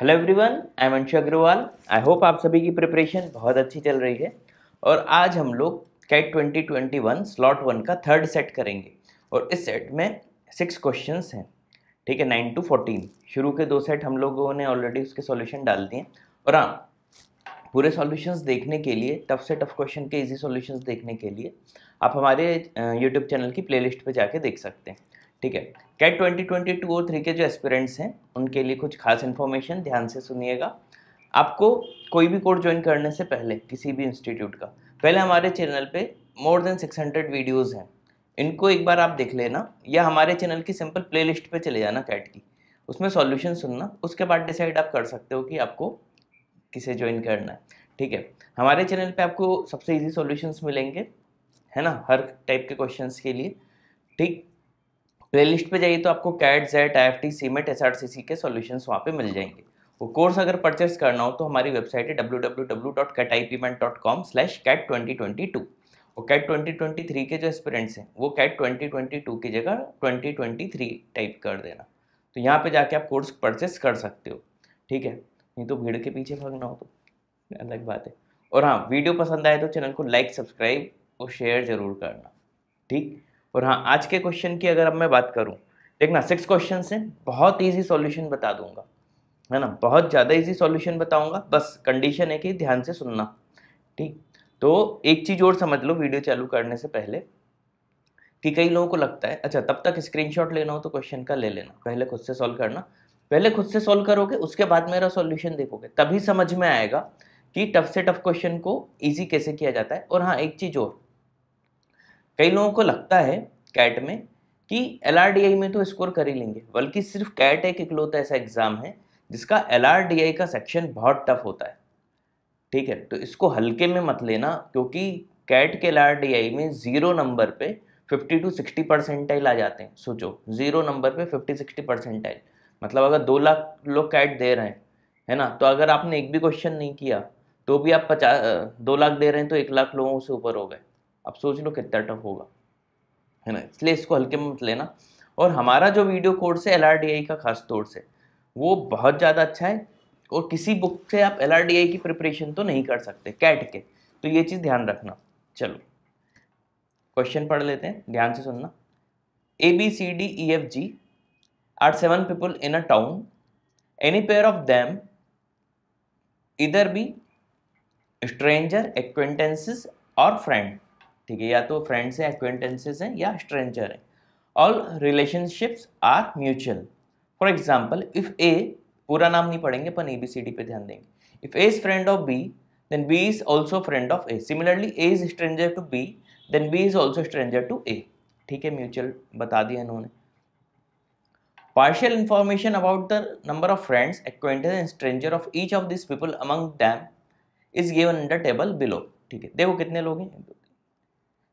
Hello everyone I am Anshu Agrawal I hope आप सभी की प्रिपरेशन बहुत अच्छी चल रही है और आज हम लोग कैट 2021 स्लॉट वन का थर्ड सेट करेंगे और इस सेट में सिक्स क्वेश्चंस हैं ठीक है नाइन टू फोर्टीन शुरू के दो सेट हम लोगों ने ऑलरेडी उसके सॉल्यूशन डाल दिए और हाँ पूरे सॉल्यूशंस देखने के लिए टफ से टफ क्वेश्चन के इजी सॉल्यूशंस देखने के लिए आप हमारे यूट्यूब चैनल की प्लेलिस्ट पे जाके देख सकते हैं ठीक है कैट ट्वेंटी ट्वेंटी टू और थ्री के जो एस्पिरेंट्स हैं उनके लिए कुछ खास इन्फॉर्मेशन ध्यान से सुनिएगा आपको कोई भी कोर्स ज्वाइन करने से पहले किसी भी इंस्टीट्यूट का पहले हमारे चैनल पे more than six hundred videos हैं इनको एक बार आप देख लेना या हमारे चैनल की सिंपल प्लेलिस्ट पे चले जाना कैट की उसमें सॉल्यूशन सुनना उसके बाद डिसाइड आप कर सकते हो कि आपको किसे ज्वाइन करना है ठीक है हमारे चैनल पे आपको सबसे इजी सॉल्यूशंस मिलेंगे है ना हर टाइप के क्वेश्चंस के लिए ठीक प्ले लिस्ट पर जाइए तो आपको CAT XAT I F T CMAT S R C C के सोल्यूशन वहाँ पर मिल जाएंगे वो कोर्स अगर परचेस करना हो तो हमारी वेबसाइट है W W W dot CAT I P ment dot com slash CAT twenty twenty two और कैट ट्वेंटी ट्वेंटी थ्री के जो एस्पिरेंट्स हैं वो कैट ट्वेंटी ट्वेंटी टू की जगह ट्वेंटी ट्वेंटी थ्री टाइप कर देना तो यहाँ पर जाके आप कोर्स परचेस कर सकते हो ठीक है नहीं तो भीड़ के पीछे भागना हो तो अलग बात है और हाँ वीडियो पसंद आए तो चैनल को लाइक सब्सक्राइब और शेयर ज़रूर करना ठीक और हाँ आज के क्वेश्चन की अगर अब मैं बात करूँ देखना सिक्स क्वेश्चन से बहुत ईजी सॉल्यूशन बता दूंगा है ना बहुत ज़्यादा ईजी सॉल्यूशन बताऊंगा बस कंडीशन है कि ध्यान से सुनना ठीक तो एक चीज़ और समझ लो वीडियो चालू करने से पहले कि कई लोगों को लगता है अच्छा तब तक स्क्रीनशॉट लेना हो तो क्वेश्चन का ले लेना पहले खुद से सॉल्व करना पहले खुद से सॉल्व करोगे उसके बाद मेरा सॉल्यूशन देखोगे तभी समझ में आएगा कि टफ से टफ क्वेश्चन को ईजी कैसे किया जाता है और हाँ एक चीज़ और कई लोगों को लगता है कैट में कि एल में तो स्कोर कर ही लेंगे बल्कि सिर्फ कैट एक इकलौता ऐसा एग्ज़ाम है जिसका एल का सेक्शन बहुत टफ होता है ठीक है तो इसको हल्के में मत लेना क्योंकि कैट के एल में ज़ीरो नंबर पे 50 टू 60 परसेंटाइल आ जाते हैं सोचो ज़ीरो नंबर पे 50 60 परसेंटाइल मतलब अगर दो लाख लोग कैट दे रहे हैं है ना तो अगर आपने एक भी क्वेश्चन नहीं किया तो भी आप पचास दो लाख दे रहे हैं तो एक लाख लोगों से ऊपर हो गए आप सोच लो कितना टफ होगा है ना हम्म। इसलिए इसको हल्के में मत लेना और हमारा जो वीडियो कोर्स है एल का खास तौर से वो बहुत ज़्यादा अच्छा है और किसी बुक से आप एल की प्रिपरेशन तो नहीं कर सकते कैट के तो ये चीज़ ध्यान रखना चलो क्वेश्चन पढ़ लेते हैं ध्यान से सुनना A B C D E F G are seven people in a town any pair of them either be stranger acquaintances और फ्रेंड ठीक है या तो फ्रेंड्स हैं एक्वेंटेंसेज हैं या स्ट्रेंजर हैं all relationships are mutual for example if A पूरा नाम नहीं पढ़ेंगे अपन ए बी सी डी पर ध्यान देंगे if A is friend of B then B is also friend of A similarly A is stranger to B then B is also stranger to A ठीक है mutual बता दिया इन्होंने partial information about the number of friends acquaintance and stranger of each of this people among them is given in the table below ठीक है देखो कितने लोग हैं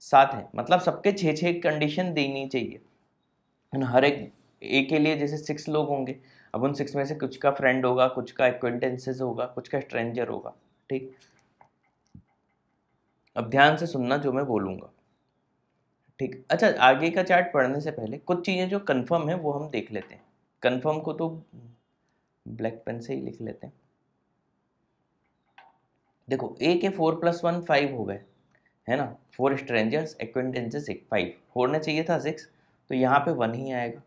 साथ हैं मतलब सबके छः छः कंडीशन देनी चाहिए हर एक ए के लिए जैसे सिक्स लोग होंगे अब उन सिक्स में से कुछ का फ्रेंड होगा कुछ का एक्वेंटेंसेज होगा कुछ का स्ट्रेंजर होगा ठीक अब ध्यान से सुनना जो मैं बोलूँगा ठीक अच्छा आगे का चार्ट पढ़ने से पहले कुछ चीज़ें जो कन्फर्म है वो हम देख लेते हैं कन्फर्म को तो ब्लैक पेन से ही लिख लेते हैं देखो ए के फोर प्लस वन फाइव हो गए है ना फोर स्ट्रेंजर्स एक्वेंटेंसेस एक फाइव ने चाहिए था सिक्स तो यहाँ पे वन ही आएगा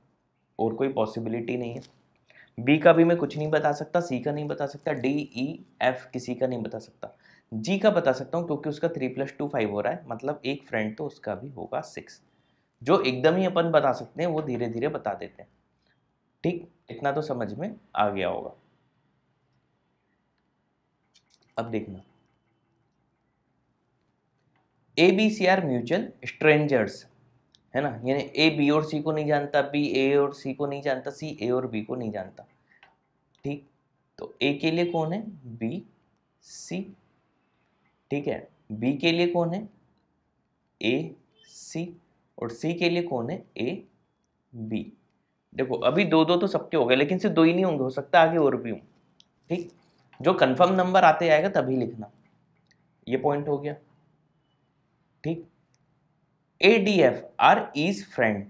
और कोई पॉसिबिलिटी नहीं है बी का भी मैं कुछ नहीं बता सकता सी का नहीं बता सकता डी ई एफ किसी का नहीं बता सकता जी का बता सकता हूँ क्योंकि उसका थ्री प्लस टू फाइव हो रहा है मतलब एक फ्रेंड तो उसका भी होगा सिक्स जो एकदम ही अपन बता सकते हैं वो धीरे धीरे बता देते हैं ठीक इतना तो समझ में आ गया होगा अब देखना A B C are mutual strangers है ना यानी ए बी और सी को नहीं जानता बी ए और सी को नहीं जानता सी ए और बी को नहीं जानता ठीक तो ए के लिए कौन है बी सी ठीक है बी के लिए कौन है ए सी और सी के लिए कौन है ए बी देखो अभी दो दो तो सबके हो गए लेकिन सिर्फ दो ही नहीं होंगे हो सकता आगे और भी हूँ ठीक जो कंफर्म नंबर आते जाएगा तभी लिखना ये पॉइंट हो गया ठीक A D F are is friend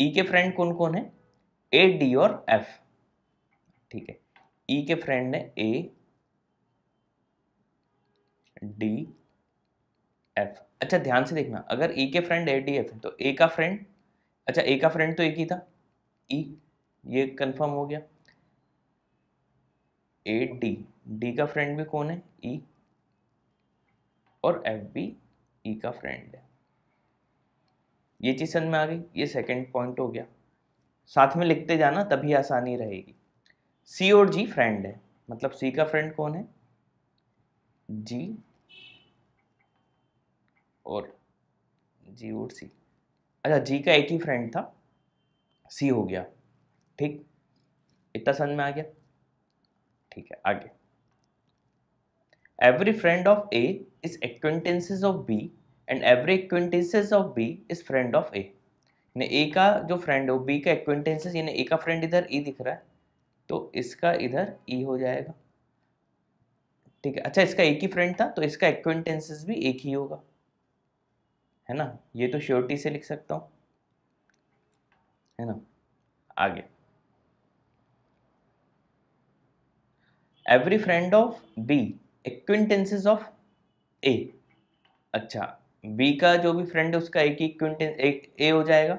E के फ्रेंड कौन कौन है ए डी और एफ ठीक है ई e के फ्रेंड है ए डी एफ अच्छा ध्यान से देखना अगर ई e के फ्रेंड ए डी एफ है तो ए का फ्रेंड अच्छा ए का फ्रेंड तो एक ही था ई e, ये कंफर्म हो गया ए डी डी का फ्रेंड भी कौन है ई और एफ बी ई e का फ्रेंड ये चीज़ समझ में आ गई ये सेकंड पॉइंट हो गया साथ में लिखते जाना तभी आसानी रहेगी सी और जी फ्रेंड है मतलब सी का फ्रेंड कौन है जी और जी और सी अच्छा जी का एक ही फ्रेंड था सी हो गया ठीक इतना समझ में आ गया ठीक है आगे every friend of A is acquaintances of B and every acquaintances of B is friend of A A का जो फ्रेंड है बी का एक्वेंटेंसेस यानी ए का फ्रेंड इधर ई e दिख रहा है तो इसका इधर ई e हो जाएगा ठीक है अच्छा इसका एक ही फ्रेंड था तो इसका एक्वेंटेंसेस भी एक ही होगा है ना ये तो श्योरिटी से लिख सकता हूँ है ना आगे every friend of B acquaintances of A अच्छा बी का जो भी फ्रेंड है उसका एक ही एक ए हो जाएगा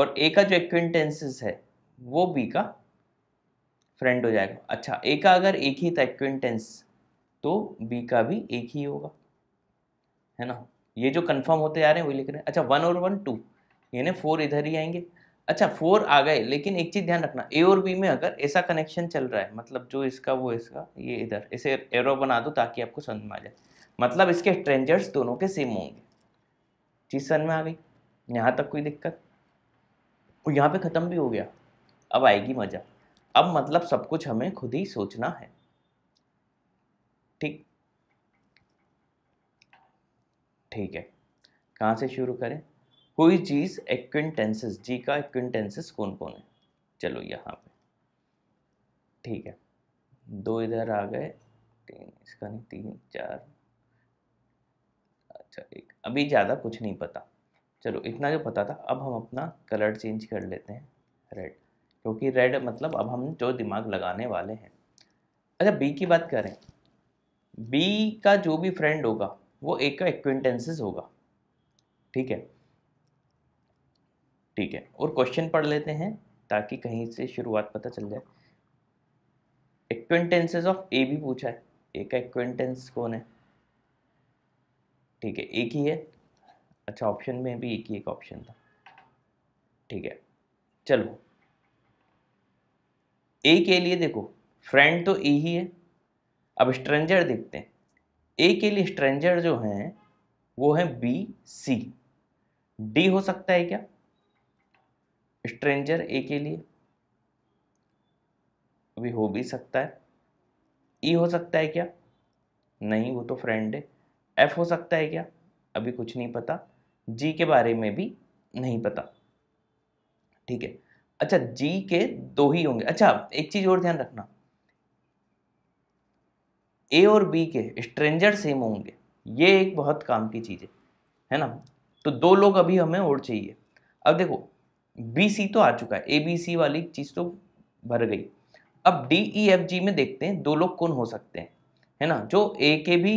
और ए का जो एक्विंटेंसेस है वो बी का फ्रेंड हो जाएगा अच्छा ए का अगर एक ही था एक्विंटेंस तो बी का भी एक ही होगा है ना ये जो कंफर्म होते जा रहे हैं वही लिख रहे हैं अच्छा वन और वन टू यानी फोर इधर ही आएंगे अच्छा फोर आ गए लेकिन एक चीज़ ध्यान रखना ए और बी में अगर ऐसा कनेक्शन चल रहा है मतलब जो इसका वो इसका ये इधर ऐसे एरो बना दो ताकि आपको समझ में आ जाए मतलब इसके स्ट्रेंजर्स दोनों के सेम होंगे चीज़ समझ में आ गई यहाँ तक कोई दिक्कत और यहाँ पे ख़त्म भी हो गया अब आएगी मज़ा अब मतलब सब कुछ हमें खुद ही सोचना है ठीक ठीक है कहाँ से शुरू करें कोई चीज़ एक्विंटेंसिस जी का एक्विंटेंसिस कौन कौन है चलो यहाँ पे ठीक है दो इधर आ गए तीन इसका नहीं तीन चार अच्छा एक अभी ज़्यादा कुछ नहीं पता चलो इतना जो पता था अब हम अपना कलर चेंज कर लेते हैं रेड क्योंकि रेड मतलब अब हम जो दिमाग लगाने वाले हैं अच्छा बी की बात करें बी का जो भी फ्रेंड होगा वो एक का एक्विंटेंसिस होगा ठीक है ठीक है और क्वेश्चन पढ़ लेते हैं ताकि कहीं से शुरुआत पता चल जाए एक्वेंटेंसेज ऑफ ए भी पूछा है ए का एक्वेंटेंस कौन है ठीक है एक ही है अच्छा ऑप्शन में भी एक ही एक ऑप्शन था ठीक है चलो ए के लिए देखो फ्रेंड तो ए ही है अब स्ट्रेंजर देखते हैं ए के लिए स्ट्रेंजर जो हैं वो है बी सी डी हो सकता है क्या स्ट्रेंजर ए के लिए अभी हो भी सकता है ई e हो सकता है क्या नहीं वो तो फ्रेंड है एफ हो सकता है क्या अभी कुछ नहीं पता जी के बारे में भी नहीं पता ठीक है अच्छा जी के दो ही होंगे अच्छा एक चीज और ध्यान रखना ए और बी के स्ट्रेंजर सेम होंगे ये एक बहुत काम की चीज़ है है ना तो दो लोग अभी हमें और चाहिए अब देखो बी सी तो आ चुका है ए बी सी वाली चीज़ तो भर गई अब डी ई एफ जी में देखते हैं दो लोग कौन हो सकते हैं है ना जो ए के भी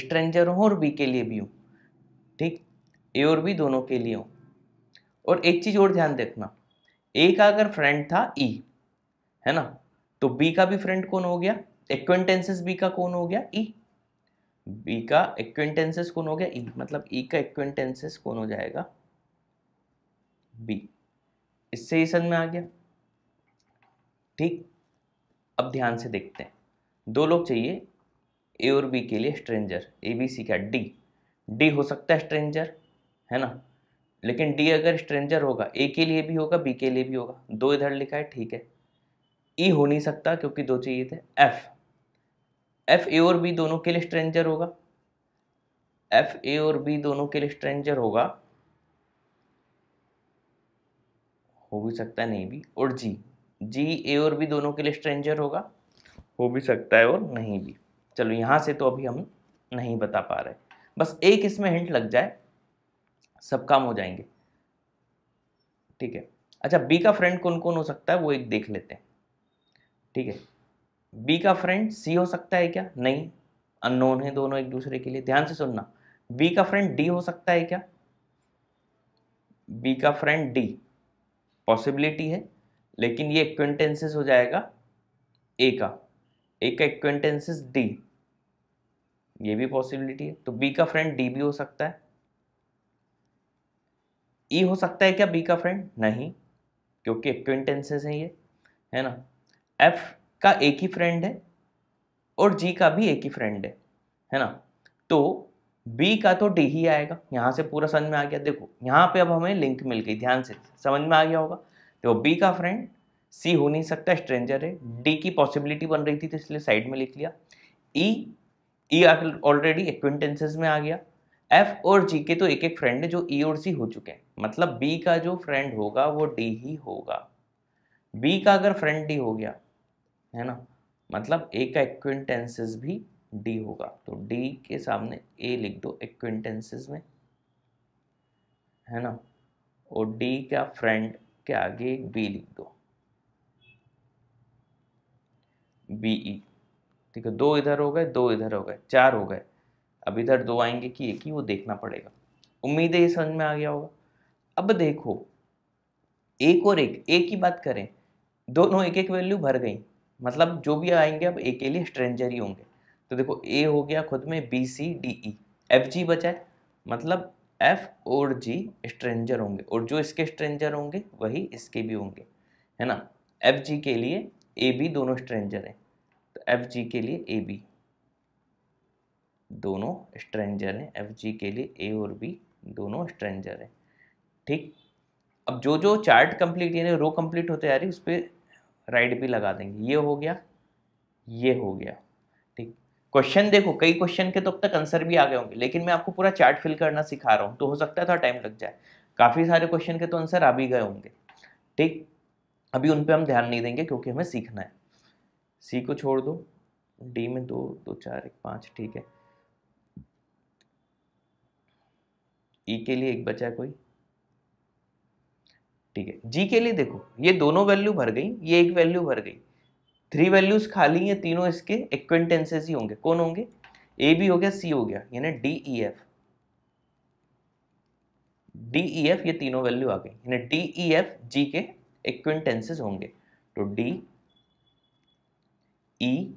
स्ट्रेंजर हों और बी के लिए भी हो ठीक ए और बी दोनों के लिए हो और एक चीज़ और ध्यान देखना ए का अगर फ्रेंड था ई e, है ना तो बी का भी फ्रेंड कौन हो गया एक्वेंटेंसेस बी का कौन हो गया ई e। बी का एक्वेंटेंसेस कौन हो गया ई e, मतलब ई का एक्वेंटेंसेस कौन हो जाएगा बी इससे ही समझ में आ गया ठीक अब ध्यान से देखते हैं दो लोग चाहिए ए और बी के लिए स्ट्रेंजर ए बी सी का डी डी हो सकता है स्ट्रेंजर है ना लेकिन डी अगर स्ट्रेंजर होगा ए के लिए भी होगा बी के लिए भी होगा दो इधर लिखा है ठीक है ई e हो नहीं सकता क्योंकि दो चाहिए थे एफ एफ ए और बी दोनों के लिए स्ट्रेंजर होगा एफ ए और बी दोनों के लिए स्ट्रेंजर होगा हो भी सकता है नहीं भी और जी जी ए और बी दोनों के लिए स्ट्रेंजर होगा हो भी सकता है और नहीं भी चलो यहाँ से तो अभी हम नहीं बता पा रहे बस एक इसमें हिंट लग जाए सब काम हो जाएंगे ठीक है अच्छा बी का फ्रेंड कौन कौन हो सकता है वो एक देख लेते हैं ठीक है बी का फ्रेंड सी हो सकता है क्या नहीं अननोन है दोनों एक दूसरे के लिए ध्यान से सुनना बी का फ्रेंड डी हो सकता है क्या बी का फ्रेंड डी पॉसिबिलिटी है लेकिन ये इक्वेंटेंसिस हो जाएगा ए का ए का इक्वेंटेंसिस डी ये भी पॉसिबिलिटी है तो बी का फ्रेंड डी भी हो सकता है ई e हो सकता है क्या बी का फ्रेंड नहीं क्योंकि इक्वेंटेंसिस है ये है ना एफ का एक ही फ्रेंड है और जी का भी एक ही फ्रेंड है है ना तो बी का तो डी ही आएगा यहाँ से पूरा समझ में आ गया देखो यहाँ पे अब हमें लिंक मिल गई ध्यान से समझ में आ गया होगा देखो तो बी का फ्रेंड सी हो नहीं सकता स्ट्रेंजर है डी की पॉसिबिलिटी बन रही थी तो इसलिए साइड में लिख लिया ई ई ऑलरेडी एक्विंटेंसेज में आ गया एफ और जी के तो एक एक फ्रेंड है जो ई e और सी हो चुके हैं मतलब बी का जो फ्रेंड होगा वो डी ही होगा बी का अगर फ्रेंड डी हो गया है ना मतलब ए का एक्विंटेंसेज भी डी होगा तो डी के सामने ए लिख दो एक्विंटेंसेस में है ना और डी का फ्रेंड के आगे एक बी लिख दो बी ई e। ठीक है दो इधर हो गए दो इधर हो गए चार हो गए अब इधर दो आएंगे कि एक ही वो देखना पड़ेगा उम्मीद है ये समझ में आ गया होगा अब देखो एक और एक एक ही बात करें दोनों एक एक वैल्यू भर गई मतलब जो भी आएंगे अब एक के लिए स्ट्रेंजर ही होंगे तो देखो ए हो गया खुद में B C D E F G बचा है मतलब एफ और जी स्ट्रेंजर होंगे और जो इसके स्ट्रेंजर होंगे वही इसके भी होंगे है ना एफ जी के लिए ए बी दोनों स्ट्रेंजर हैं तो एफ जी के लिए ए बी दोनों स्ट्रेंजर हैं एफ जी के लिए ए और बी दोनों स्ट्रेंजर हैं ठीक अब जो जो चार्ट कंप्लीट यानी रो कंप्लीट होते जा रही है उस पर राइट भी लगा देंगे ये हो गया ये हो गया क्वेश्चन देखो कई क्वेश्चन के तो अब तक आंसर भी आ गए होंगे लेकिन मैं आपको पूरा चार्ट फिल करना सिखा रहा हूँ तो हो सकता है थोड़ा टाइम लग जाए काफ़ी सारे क्वेश्चन के तो आंसर आ भी गए होंगे ठीक अभी उन पर हम ध्यान नहीं देंगे क्योंकि हमें सीखना है सी को छोड़ दो डी में दो दो चार एक पाँच ठीक है ई e के लिए एक बचा है कोई ठीक है जी के लिए देखो ये दोनों वैल्यू भर गई ये एक वैल्यू भर गई थ्री वैल्यूज खाली हैं तीनों इसके एक्वेंटेंसेज ही होंगे कौन होंगे ए बी हो गया सी हो गया यानी D E F D E F ये तीनों वैल्यू आ गई यानी डी ई एफ जी के एक्वेंटेंसेज होंगे तो डी ई e,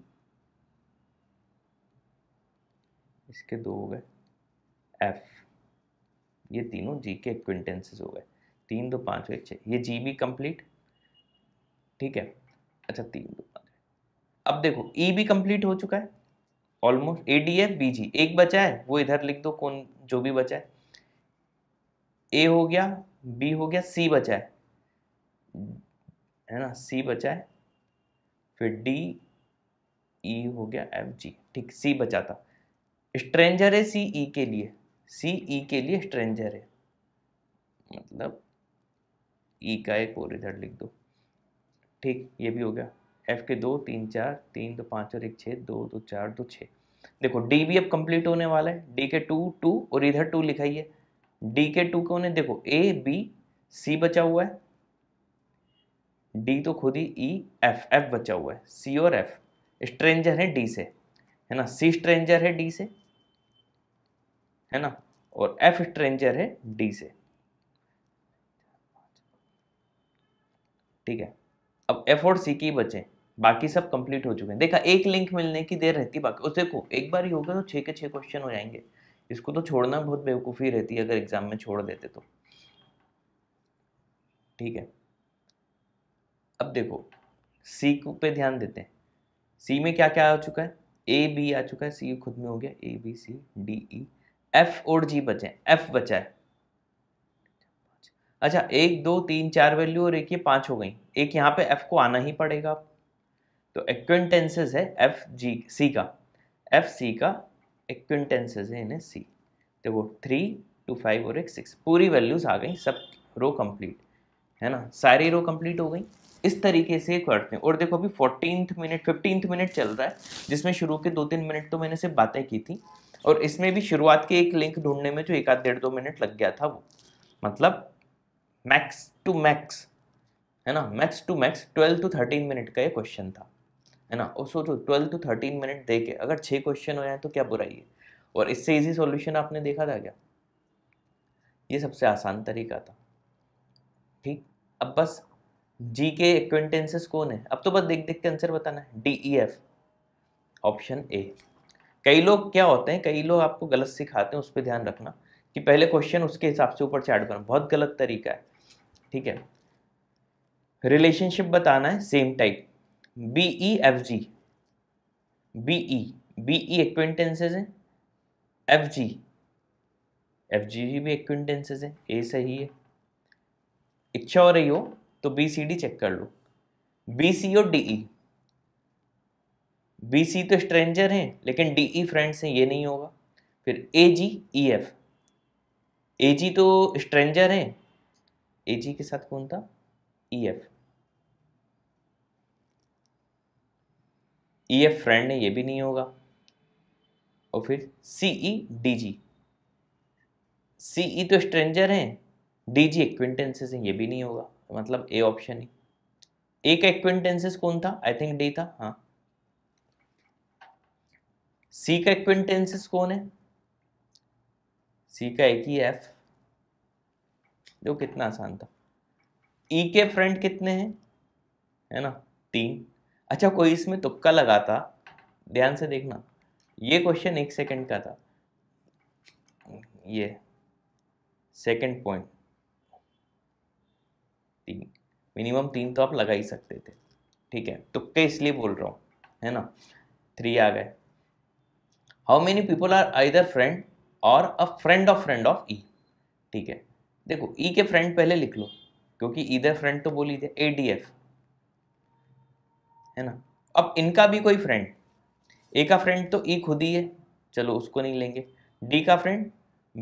इसके दो हो गए एफ ये तीनों जी के एक्विंटेंसेस हो गए तीन दो पाँच एक छः ये जी भी कंप्लीट ठीक है अच्छा तीन दो अब देखो ई e भी कंप्लीट हो चुका है almost A D F B G एक बचा है वो इधर लिख दो कौन जो भी बचा है ए हो गया बी हो गया सी बचा है है ना सी बचा है फिर डी ई e हो गया एफ जी ठीक सी बचा था स्ट्रेंजर है सी ई e के लिए सी ई e के लिए स्ट्रेंजर है मतलब ई e का एक और इधर लिख दो ठीक ये भी हो गया एफ के दो तीन चार तीन दो तो पाँच और एक छः दो दो चार दो छः देखो डी भी अब कंप्लीट होने वाला है डी के टू टू और इधर टू लिखा ही है डी के टू को उन्हें देखो ए बी सी बचा हुआ है डी तो खुद ही ई एफ एफ बचा हुआ है सी और एफ स्ट्रेंजर है डी से है ना सी स्ट्रेंजर है डी से है ना और एफ स्ट्रेंजर है डी से ठीक है अब एफ और सी की बचे बाकी सब कंप्लीट हो चुके हैं देखा एक लिंक मिलने की देर रहती बाकी उस देखो एक बार ही होगा तो छः के छः क्वेश्चन हो जाएंगे इसको तो छोड़ना बहुत बेवकूफ़ी रहती है अगर एग्ज़ाम में छोड़ देते तो ठीक है अब देखो सी पे ध्यान देते हैं सी में क्या क्या आ चुका है ए बी आ चुका है सी खुद में हो गया A B C D E F और जी बचे एफ बचा है अच्छा एक दो तीन चार वैल्यू और एक ये पांच हो गई एक यहाँ पे एफ को आना ही पड़ेगा तो एक्विंटेंसेज है एफ जी सी का एफ सी का एक्विंटेंसेज है इन्हें सी तो वो थ्री टू फाइव और एक सिक्स पूरी वैल्यूज आ गई सब रो कंप्लीट है ना सारी रो कंप्लीट हो गई इस तरीके से करते हैं और देखो अभी फोर्टीन मिनट फिफ्टीन मिनट चल रहा है जिसमें शुरू के दो तीन मिनट तो मैंने सिर्फ बातें की थी और इसमें भी शुरुआत के एक लिंक ढूंढने में जो एक आध डेढ़ दो मिनट लग गया था वो मतलब मैक्स टू मैक्स है ना max to max twelve to thirteen minute का ये क्वेश्चन था है ना और सोचो ट्वेल्व टू थर्टीन मिनट दे के अगर छः क्वेश्चन हो जाए तो क्या बुराई है और इससे इजी सॉल्यूशन आपने देखा था क्या ये सबसे आसान तरीका था ठीक अब बस जी के एक्वेंटेंसेस कौन है अब तो बस देख देख के आंसर बताना है D E F option A कई लोग क्या होते हैं कई लोग आपको गलत सिखाते हैं उस पर ध्यान रखना कि पहले क्वेश्चन उसके हिसाब से ऊपर चार्ट करना बहुत गलत तरीका है ठीक है रिलेशनशिप बताना है same type B E F G B E B E acquaintances हैं एफ जी एफ जी भी एक्विंटेंसेज हैं ए सही है इच्छा हो रही हो तो बी सी डी चेक कर लो बी सी और डी ई बी सी तो स्ट्रेंजर हैं लेकिन डी ई फ्रेंड्स हैं ये नहीं होगा फिर ए जी ई एफ ए जी तो स्ट्रेंजर हैं ए जी के साथ कौन था E e F E F friend है ये भी नहीं होगा और फिर सी ई डी जी सी ई तो स्ट्रेंजर हैं डी जी एक्विंटेंसेस हैं ये भी नहीं होगा मतलब ए ऑप्शन ही ए का एक्विंटेंसेस कौन था आई थिंक डी था हाँ सी का एक्विंटेंसेस कौन है सी का एक ही एफ जो कितना आसान था ई e के फ्रेंड कितने हैं है ना तीन अच्छा कोई इसमें तुक्का लगा था ध्यान से देखना ये क्वेश्चन एक सेकंड का था ये सेकंड पॉइंट तीन मिनिमम तीन तो आप लगा ही सकते थे ठीक है तुक्के इसलिए बोल रहा हूँ है ना थ्री आ गए how many people are either friend or a friend of friend of E ठीक है देखो ई e के फ्रेंड पहले लिख लो क्योंकि ईदर e फ्रेंड तो बोली थे ए डी एफ है ना अब इनका भी कोई फ्रेंड ए का फ्रेंड तो ई e खुद ही है चलो उसको नहीं लेंगे डी का फ्रेंड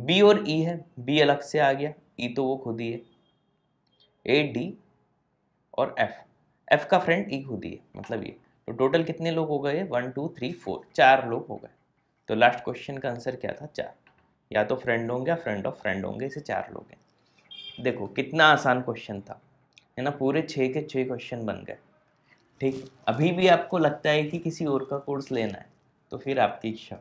बी और ई e है बी अलग से आ गया ई e तो वो खुद ही है ए डी और एफ एफ का फ्रेंड ई खुद ही है मतलब ये तो टोटल कितने लोग हो गए वन टू थ्री फोर चार लोग हो गए तो लास्ट क्वेश्चन का आंसर क्या था चार या तो फ्रेंड होंगे या फ्रेंड ऑफ फ्रेंड होंगे इसे चार लोग हैं देखो कितना आसान क्वेश्चन था है ना पूरे छः के छः क्वेश्चन बन गए ठीक अभी भी आपको लगता है कि किसी और का कोर्स लेना है तो फिर आपकी इच्छा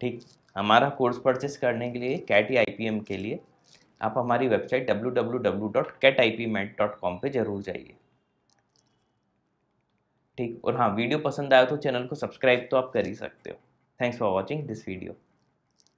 ठीक हमारा कोर्स परचेस करने के लिए कैट या आई के लिए आप हमारी वेबसाइट कॉम पे जरूर जाइए ठीक और हाँ वीडियो पसंद आया तो चैनल को सब्सक्राइब तो आप कर ही सकते हो thanks for watching this video